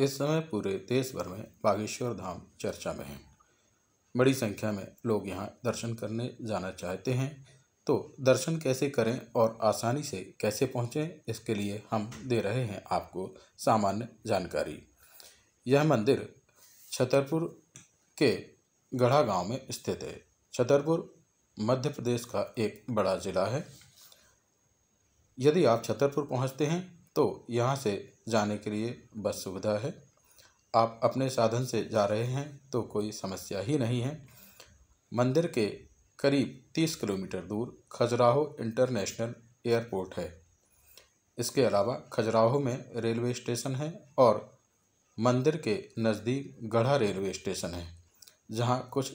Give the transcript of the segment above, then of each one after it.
इस समय पूरे देश भर में बागेश्वर धाम चर्चा में है बड़ी संख्या में लोग यहाँ दर्शन करने जाना चाहते हैं तो दर्शन कैसे करें और आसानी से कैसे पहुँचें इसके लिए हम दे रहे हैं आपको सामान्य जानकारी यह मंदिर छतरपुर के गढ़ा गांव में स्थित है छतरपुर मध्य प्रदेश का एक बड़ा ज़िला है यदि आप छतरपुर पहुँचते हैं तो यहाँ से जाने के लिए बस सुविधा है आप अपने साधन से जा रहे हैं तो कोई समस्या ही नहीं है मंदिर के करीब तीस किलोमीटर दूर खजुराहो इंटरनेशनल एयरपोर्ट है इसके अलावा खजुराहो में रेलवे स्टेशन है और मंदिर के नज़दीक गढ़ा रेलवे स्टेशन है जहां कुछ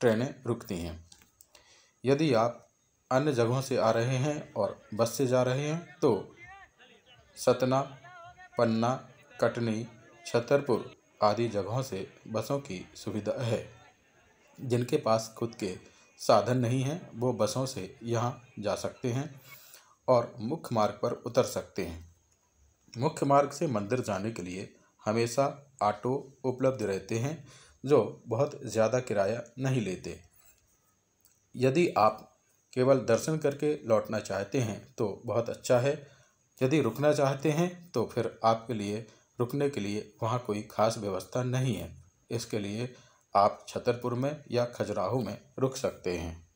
ट्रेनें रुकती हैं यदि आप अन्य जगहों से आ रहे हैं और बस से जा रहे हैं तो सतना पन्ना कटनी छतरपुर आदि जगहों से बसों की सुविधा है जिनके पास खुद के साधन नहीं हैं वो बसों से यहाँ जा सकते हैं और मुख्य मार्ग पर उतर सकते हैं मुख्य मार्ग से मंदिर जाने के लिए हमेशा ऑटो उपलब्ध रहते हैं जो बहुत ज़्यादा किराया नहीं लेते यदि आप केवल दर्शन करके लौटना चाहते हैं तो बहुत अच्छा है यदि रुकना चाहते हैं तो फिर आपके लिए रुकने के लिए वहाँ कोई खास व्यवस्था नहीं है इसके लिए आप छतरपुर में या खजुराहो में रुक सकते हैं